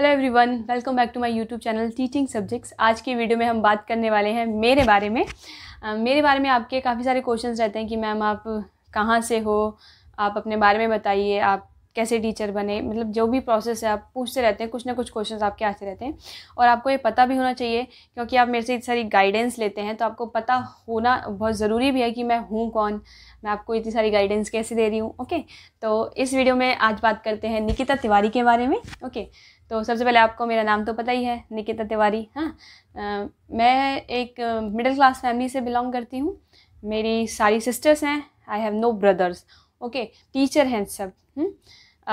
Hello everyone welcome back to my YouTube channel teaching subjects आज की video में हम बात करने वाले हैं मेरे बारे में uh, मेरे बारे में आपके काफ़ी सारे क्वेश्चंस रहते हैं कि मैम आप कहाँ से हो आप अपने बारे में बताइए आप कैसे टीचर बने मतलब जो भी प्रोसेस है आप पूछते रहते हैं कुछ ना कुछ क्वेश्चंस आपके आते रहते हैं और आपको ये पता भी होना चाहिए क्योंकि आप मेरे से इतनी सारी गाइडेंस लेते हैं तो आपको पता होना बहुत ज़रूरी भी है कि मैं हूँ कौन मैं आपको इतनी सारी गाइडेंस कैसे दे रही हूँ ओके तो इस वीडियो में आज बात करते हैं निकिता तिवारी के बारे में ओके तो सबसे पहले आपको मेरा नाम तो पता ही है निकिता तिवारी हाँ मैं एक मिडिल क्लास फैमिली से बिलोंग करती हूँ मेरी सारी सिस्टर्स हैं I have no brothers okay teacher हैं सब हुँ? हम्म।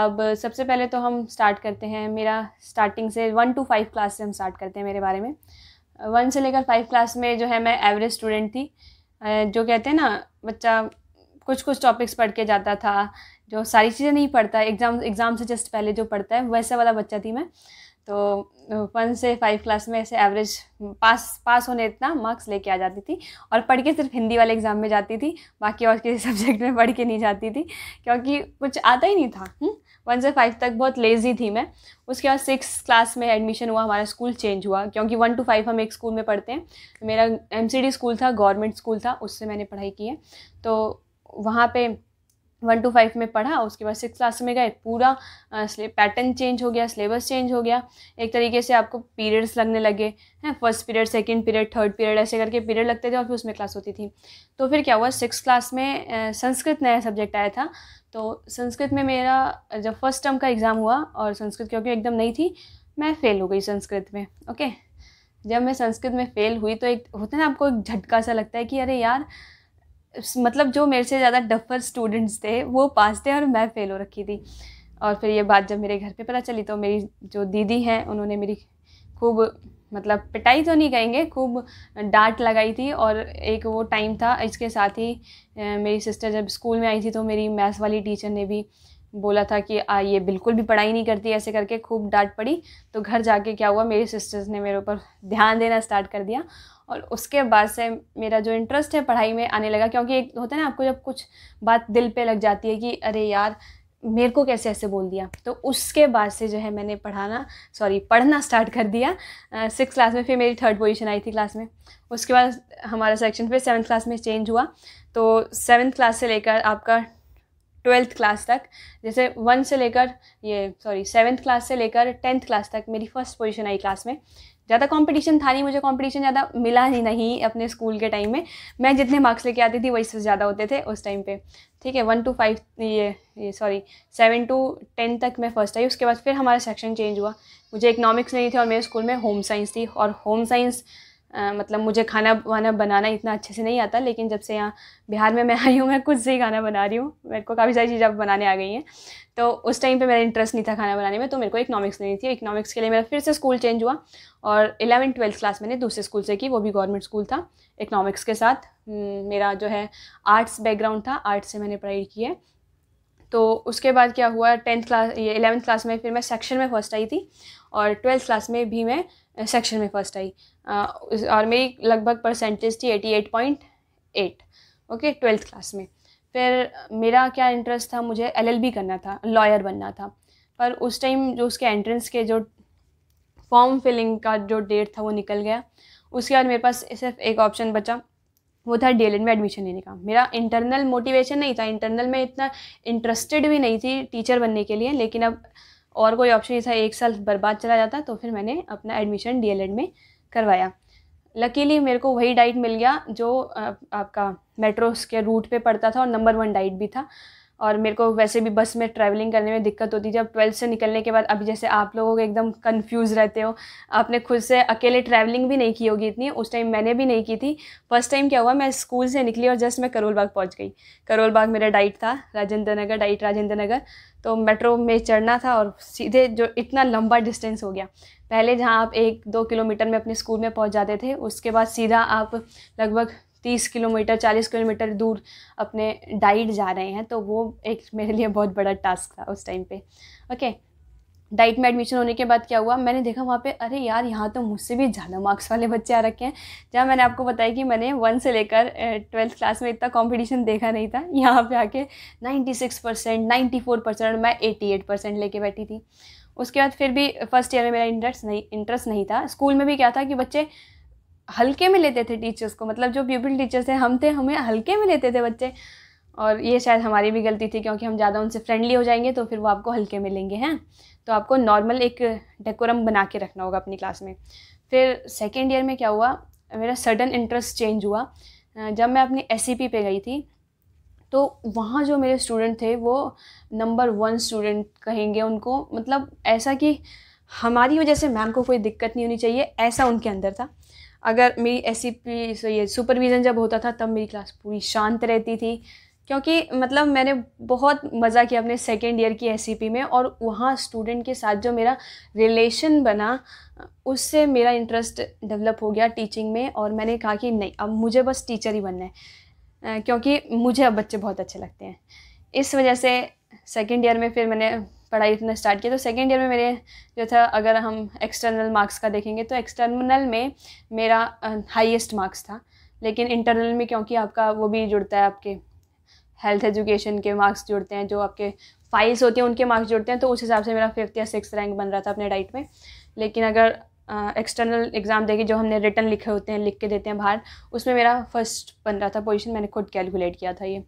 अब सबसे पहले तो हम स्टार्ट करते हैं मेरा स्टार्टिंग से वन टू फाइव क्लास से हम स्टार्ट करते हैं मेरे बारे में वन से लेकर फाइव क्लास में जो है मैं एवरेज स्टूडेंट थी जो कहते हैं ना बच्चा कुछ कुछ टॉपिक्स पढ़ के जाता था जो सारी चीज़ें नहीं पढ़ता एग्ज़ाम एग्ज़ाम से जस्ट पहले जो पढ़ता है वैसे वाला बच्चा थी मैं तो वन से फाइव क्लास में ऐसे एवरेज पास पास होने इतना मार्क्स लेके आ जाती थी और पढ़ के सिर्फ हिंदी वाले एग्ज़ाम में जाती थी बाकी और किसी सब्जेक्ट में पढ़ के नहीं जाती थी क्योंकि कुछ आता ही नहीं था वन हम्म, से फाइव तक बहुत लेज़ी थी मैं उसके बाद सिक्स क्लास में एडमिशन हुआ हमारा स्कूल चेंज हुआ क्योंकि वन टू फाइव हम एक स्कूल में पढ़ते हैं मेरा एम स्कूल था गवर्नमेंट स्कूल था उससे मैंने पढ़ाई की है तो वहाँ पर वन टू फाइव में पढ़ा उसके बाद सिक्स क्लास में गए पूरा पैटर्न चेंज हो गया सिलेबस चेंज हो गया एक तरीके से आपको पीरियड्स लगने लगे हैं first period second period third period ऐसे करके पीरियड लगते थे और फिर उसमें क्लास होती थी तो फिर क्या हुआ सिक्स क्लास में संस्कृत नया सब्जेक्ट आया था तो संस्कृत में मेरा जब फर्स्ट टर्म का एग्ज़ाम हुआ और संस्कृत क्योंकि एकदम नई थी मैं फ़ेल हो गई संस्कृत में ओके जब मैं संस्कृत में फ़ेल हुई तो एक होता है ना आपको एक झटका सा लगता है कि अरे यार मतलब जो मेरे से ज़्यादा डफर स्टूडेंट्स थे वो पास थे और मैं फ़ेल हो रखी थी और फिर ये बात जब मेरे घर पे पता चली तो मेरी जो दीदी हैं उन्होंने मेरी खूब मतलब पिटाई तो नहीं कहेंगे खूब डांट लगाई थी और एक वो टाइम था इसके साथ ही मेरी सिस्टर जब स्कूल में आई थी तो मेरी मैथ्स वाली टीचर ने भी बोला था कि आ ये बिल्कुल भी पढ़ाई नहीं करती ऐसे करके खूब डांट पड़ी तो घर जाके क्या हुआ मेरी सिस्टर्स ने मेरे ऊपर ध्यान देना स्टार्ट कर दिया और उसके बाद से मेरा जो इंटरेस्ट है पढ़ाई में आने लगा क्योंकि एक होता है ना आपको जब कुछ बात दिल पे लग जाती है कि अरे यार मेरे को कैसे ऐसे बोल दिया तो उसके बाद से जो है मैंने पढ़ाना सॉरी पढ़ना स्टार्ट कर दिया सिक्स क्लास में फिर मेरी थर्ड पोजीशन आई थी क्लास में उसके बाद हमारा सेक्शन फिर सेवन्थ क्लास में चेंज हुआ तो सेवन्थ क्लास से लेकर आपका ट्वेल्थ क्लास तक जैसे वन से लेकर ये सॉरी सेवन्थ क्लास से लेकर टेंथ क्लास तक मेरी फर्स्ट पोजीशन आई क्लास में ज़्यादा कंपटीशन था नहीं मुझे कंपटीशन ज़्यादा मिला ही नहीं अपने स्कूल के टाइम में मैं जितने मार्क्स लेके आती थी वही से ज़्यादा होते थे उस टाइम पे ठीक है वन टू फाइव ये ये सॉरी सेवन टू टेन तक मैं फर्स्ट आई उसके बाद फिर हमारा सेक्शन चेंज हुआ मुझे इकनॉमिक्स नहीं थे और मेरे स्कूल में होम साइंस थी और होम साइंस आ, मतलब मुझे खाना वाना बनाना इतना अच्छे से नहीं आता लेकिन जब से यहाँ बिहार में मैं आई हूँ मैं खुद से ही खाना बना रही हूँ मेरे को काफ़ी सारी चीज़ें अब बनाने आ गई हैं तो उस टाइम पे मेरा इंटरेस्ट नहीं था खाना बनाने में तो मेरे को इकनॉमिक्स लेनी थी इकनॉमिक्स के लिए मेरा फिर से स्कूल चेंज हुआ और इलेवन ट्वेल्थ क्लास मैंने दूसरे स्कूल से की वो भी गवर्नमेंट स्कूल था इकनॉमिक्स के साथ हम्म, मेरा जो है आर्ट्स बैकग्राउंड था आर्ट्स से मैंने पढ़ाई की है तो उसके बाद क्या हुआ टेंथ क्लास ये इलेवंथ क्लास में फिर मैं सेक्शन में फर्स्ट आई थी और ट्वेल्थ क्लास में भी मैं सेक्शन में फ़र्स्ट आई और मेरी लगभग परसेंटेज थी eighty eight point eight okay twelfth class में फिर मेरा क्या इंटरेस्ट था मुझे एलएलबी करना था लॉयर बनना था पर उस टाइम जो उसके एंट्रेंस के जो फॉर्म फिलिंग का जो डेट था वो निकल गया उसके बाद मेरे पास सिर्फ एक ऑप्शन बचा वो था डी में एडमिशन लेने का मेरा इंटरनल मोटिवेशन नहीं था इंटरनल में इतना इंटरेस्टेड भी नहीं थी टीचर बनने के लिए लेकिन अब और कोई ऑप्शन ऐसा था एक साल बर्बाद चला जाता तो फिर मैंने अपना एडमिशन डी में करवाया लकीली मेरे को वही डाइट मिल गया जो आपका मेट्रोस के रूट पे पड़ता था और नंबर वन डाइट भी था और मेरे को वैसे भी बस में ट्रैवलिंग करने में दिक्कत होती है जब ट्वेल्थ से निकलने के बाद अभी जैसे आप लोगों को एकदम कंफ्यूज रहते हो आपने खुद से अकेले ट्रैवलिंग भी नहीं की होगी इतनी उस टाइम मैंने भी नहीं की थी फर्स्ट टाइम क्या हुआ मैं स्कूल से निकली और जस्ट मैं करोल बाग पहुँच गई करोल बाग मेरा डाइट था राजेंद्र नगर डाइट राजेंद्र नगर तो मेट्रो में चढ़ना था और सीधे जो इतना लंबा डिस्टेंस हो गया पहले जहाँ आप एक दो किलोमीटर में अपने स्कूल में पहुँच जाते थे उसके बाद सीधा आप लगभग तीस किलोमीटर चालीस किलोमीटर दूर अपने डाइट जा रहे हैं तो वो एक मेरे लिए बहुत बड़ा टास्क था उस टाइम पे ओके डाइट में एडमिशन होने के बाद क्या हुआ मैंने देखा वहाँ पे अरे यार यहाँ तो मुझसे भी ज़्यादा मार्क्स वाले बच्चे आ रखे हैं जहाँ मैंने आपको बताया कि मैंने वन से लेकर ट्वेल्थ क्लास में इतना कंपटीशन देखा नहीं था यहाँ पे आके सिक्स परसेंट नाइन्टी परसेंट मैं एट परसेंट लेके बैठी थी उसके बाद फिर भी फर्स्ट ईयर में मेरा इंटरेस्ट नहीं इंटरेस्ट नहीं था स्कूल में भी क्या था कि बच्चे हल्के में लेते थे टीचर्स को मतलब जो प्यूपिल टीचर्स थे हम थे हमें हल्के में लेते थे बच्चे और ये शायद हमारी भी गलती थी क्योंकि हम ज़्यादा उनसे फ्रेंडली हो जाएंगे तो फिर वो आपको हल्के में लेंगे हैं तो आपको नॉर्मल एक डेकोरम बना के रखना होगा अपनी क्लास में फिर सेकेंड ईयर में क्या हुआ मेरा सडन इंटरेस्ट चेंज हुआ जब मैं अपनी एस e पे गई थी तो वहाँ जो मेरे स्टूडेंट थे वो नंबर वन स्टूडेंट कहेंगे उनको मतलब ऐसा कि हमारी वजह से मैम को कोई दिक्कत नहीं होनी चाहिए ऐसा उनके अंदर था अगर मेरी सी सो ये सुपरविज़न जब होता था तब मेरी क्लास पूरी शांत रहती थी क्योंकि मतलब मैंने बहुत मज़ा किया अपने सेकेंड ईयर की एस e में और वहाँ स्टूडेंट के साथ जो मेरा रिलेशन बना उससे मेरा इंटरेस्ट डेवलप हो गया टीचिंग में और मैंने कहा कि नहीं अब मुझे बस टीचर ही बनना है क्योंकि मुझे अब बच्चे बहुत अच्छे लगते हैं इस वजह से सेकेंड ईयर में फिर मैंने पढ़ाई करना स्टार्ट किया तो सेकेंड ईयर में मेरे जो था अगर हम एक्सटर्नल मार्क्स का देखेंगे तो एक्सटर्नल में मेरा हाईएस्ट मार्क्स था लेकिन इंटरनल में क्योंकि आपका वो भी जुड़ता है आपके हेल्थ एजुकेशन के मार्क्स जुड़ते हैं जो आपके फाइल्स होती हैं उनके मार्क्स जुड़ते हैं तो उस हिसाब से मेरा फिफ्थ या सिक्स रैंक बन रहा था अपने डाइट में लेकिन अगर एक्सटर्नल एग्ज़ाम देखे जो हमने रिटर्न लिखे होते हैं लिख के देते हैं बाहर उसमें मेरा फर्स्ट बन रहा था पोजिशन मैंने खुद कैलकुलेट किया था ये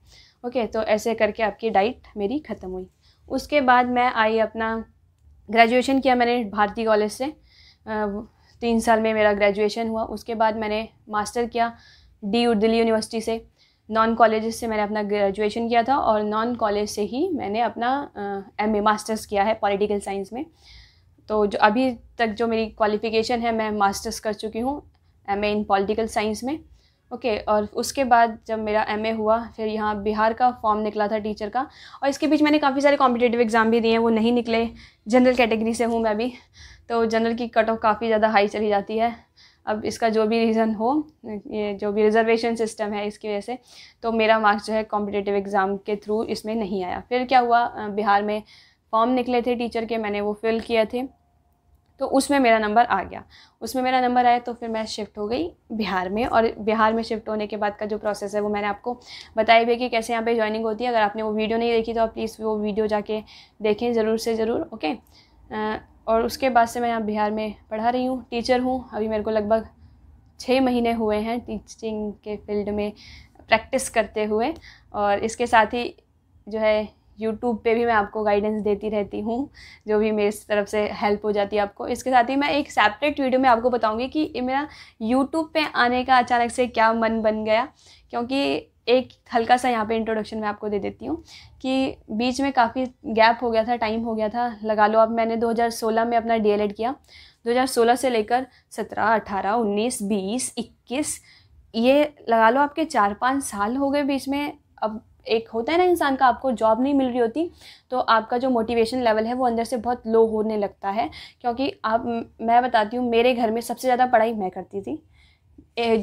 ओके तो ऐसे करके आपकी डाइट मेरी ख़त्म हुई उसके बाद मैं आई अपना ग्रेजुएशन किया मैंने भारती कॉलेज से तीन साल में मेरा ग्रेजुएशन हुआ उसके बाद मैंने मास्टर किया डी यू दिल्ली यूनिवर्सिटी से नॉन कॉलेज से मैंने अपना ग्रेजुएशन किया था और नॉन कॉलेज से ही मैंने अपना एम ए मास्टर्स किया है पॉलिटिकल साइंस में तो जो अभी तक जो मेरी क्वालिफ़िकेशन है मैं मास्टर्स कर चुकी हूँ M A in political science में ओके okay, और उसके बाद जब मेरा एमए हुआ फिर यहाँ बिहार का फॉर्म निकला था टीचर का और इसके बीच मैंने काफ़ी सारे कॉम्पिटेटिव एग्ज़ाम भी दिए हैं वो नहीं निकले जनरल कैटेगरी से हूँ मैं भी तो जनरल की कट ऑफ काफ़ी ज़्यादा हाई चली जाती है अब इसका जो भी रीज़न हो ये जो भी रिजर्वेशन सिस्टम है इसकी वजह से तो मेरा मार्क्स जो है कॉम्पिटेटिव एग्ज़ाम के थ्रू इसमें नहीं आया फिर क्या हुआ बिहार में फॉर्म निकले थे टीचर के मैंने वो फिल किए थे तो उसमें मेरा नंबर आ गया उसमें मेरा नंबर आया तो फिर मैं शिफ्ट हो गई बिहार में और बिहार में शिफ्ट होने के बाद का जो प्रोसेस है वो मैंने आपको बताया भी है कि कैसे यहाँ पे ज्वाइनिंग होती है अगर आपने वो वीडियो नहीं देखी तो आप प्लीज़ वो वीडियो जाके देखें ज़रूर से ज़रूर ओके और उसके बाद से मैं यहाँ बिहार में पढ़ा रही हूँ टीचर हूँ अभी मेरे को लगभग छः महीने हुए हैं टीचिंग के फील्ड में प्रैक्टिस करते हुए और इसके साथ ही जो है यूट्यूब पे भी मैं आपको गाइडेंस देती रहती हूँ जो भी मेरी तरफ से हेल्प हो जाती है आपको इसके साथ ही मैं एक सेपरेट वीडियो में आपको बताऊँगी कि मेरा यूट्यूब पे आने का अचानक से क्या मन बन गया क्योंकि एक हल्का सा यहाँ पे इंट्रोडक्शन मैं आपको दे देती हूँ कि बीच में काफ़ी गैप हो गया था टाइम हो गया था लगा लो अब मैंने 2016 में अपना डी किया 2016 से लेकर 17, 18, 19, 20, 21 ये लगा लो आपके चार पाँच साल हो गए बीच में अब एक होता है ना इंसान का आपको जॉब नहीं मिल रही होती तो आपका जो मोटिवेशन लेवल है वो अंदर से बहुत लो होने लगता है क्योंकि आप मैं बताती हूँ मेरे घर में सबसे ज़्यादा पढ़ाई मैं करती थी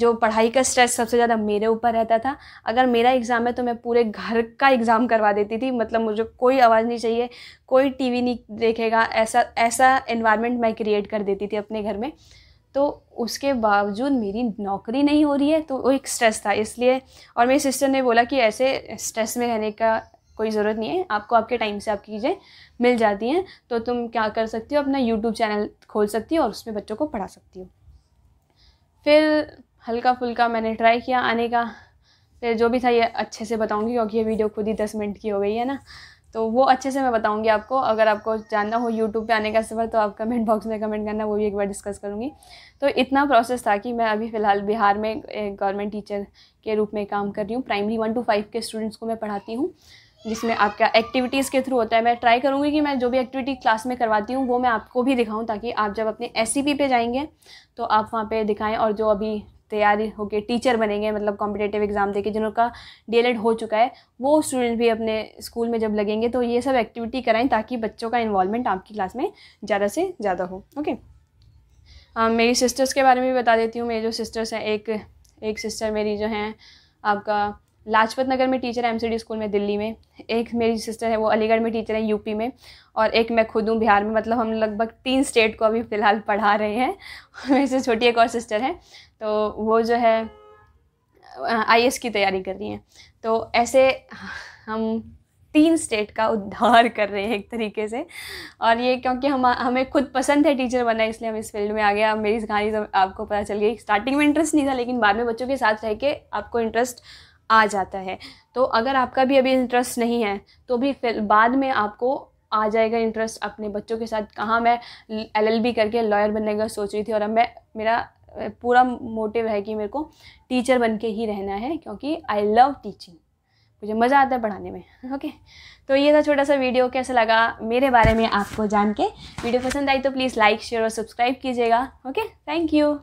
जो पढ़ाई का स्ट्रेस सबसे ज़्यादा मेरे ऊपर रहता था अगर मेरा एग्ज़ाम है तो मैं पूरे घर का एग्ज़ाम करवा देती थी मतलब मुझे कोई आवाज़ नहीं चाहिए कोई टीवी नहीं देखेगा ऐसा ऐसा इन्वायरमेंट मैं क्रिएट कर देती थी अपने घर में तो उसके बावजूद मेरी नौकरी नहीं हो रही है तो वो एक स्ट्रेस था इसलिए और मेरी सिस्टर ने बोला कि ऐसे स्ट्रेस में रहने का कोई ज़रूरत नहीं है आपको आपके टाइम से आपकी चीज़ें मिल जाती हैं तो तुम क्या कर सकती हो अपना यूट्यूब चैनल खोल सकती हो और उसमें बच्चों को पढ़ा सकती हो फिर हल्का फुल्का मैंने ट्राई किया आने का फिर जो भी था ये अच्छे से बताऊँगी क्योंकि ये वीडियो खुद ही दस मिनट की हो गई है ना तो वो अच्छे से मैं बताऊँगी आपको अगर आपको जानना हो यूट्यूब पे आने का सफ़र तो आप कमेंट बॉक्स में कमेंट करना वो भी एक बार डिस्कस करूँगी तो इतना प्रोसेस था कि मैं अभी फ़िलहाल बिहार में गवर्नमेंट टीचर के रूप में काम कर रही हूँ प्राइमरी वन टू फाइव के स्टूडेंट्स को मैं पढ़ाती हूँ जिसमें आपका एक्टिविटीज़ के थ्रू होता है मैं ट्राई करूँगी कि मैं जो भी एक्टिविटी क्लास में करवाती हूँ वो मैं आपको भी दिखाऊँ ताकि आप जब अपने एस e पे जाएंगे तो आप वहाँ पर दिखाएँ और जो अभी तैयार होकर टीचर बनेंगे मतलब कॉम्पिटेटिव एग्ज़ाम देके जिनका डी हो चुका है वो स्टूडेंट भी अपने स्कूल में जब लगेंगे तो ये सब एक्टिविटी कराएं ताकि बच्चों का इन्वॉलमेंट आपकी क्लास में ज़्यादा से ज़्यादा हो ओके आ, मेरी सिस्टर्स के बारे में भी बता देती हूँ मेरी जो सिस्टर्स हैं एक एक सिस्टर मेरी जो हैं आपका लाजपत नगर में टीचर है एम स्कूल में दिल्ली में एक मेरी सिस्टर है वो अलीगढ़ में टीचर है यूपी में और एक मैं खुद हूँ बिहार में मतलब हम लगभग तीन स्टेट को अभी फ़िलहाल पढ़ा रहे हैं मेरे से छोटी एक और सिस्टर है तो वो जो है आई की तैयारी कर रही हैं तो ऐसे हम तीन स्टेट का उद्धार कर रहे हैं एक तरीके से और ये क्योंकि हम हमें खुद पसंद है टीचर बनना इसलिए हम इस फील्ड में आ गया मेरी कहानी तो आपको पता चल गई स्टार्टिंग में इंटरेस्ट नहीं था लेकिन बाद में बच्चों के साथ रह के आपको इंटरेस्ट आ जाता है तो अगर आपका भी अभी इंटरेस्ट नहीं है तो भी फिर बाद में आपको आ जाएगा इंटरेस्ट अपने बच्चों के साथ कहाँ मैं एलएलबी करके लॉयर बनने का सोच रही थी और अब मैं मेरा पूरा मोटिव है कि मेरे को टीचर बन के ही रहना है क्योंकि आई लव टीचिंग मुझे मज़ा आता है पढ़ाने में ओके तो ये था छोटा सा वीडियो कैसा लगा मेरे बारे में आपको जान के वीडियो पसंद आई तो प्लीज़ लाइक शेयर और सब्सक्राइब कीजिएगा ओके थैंक यू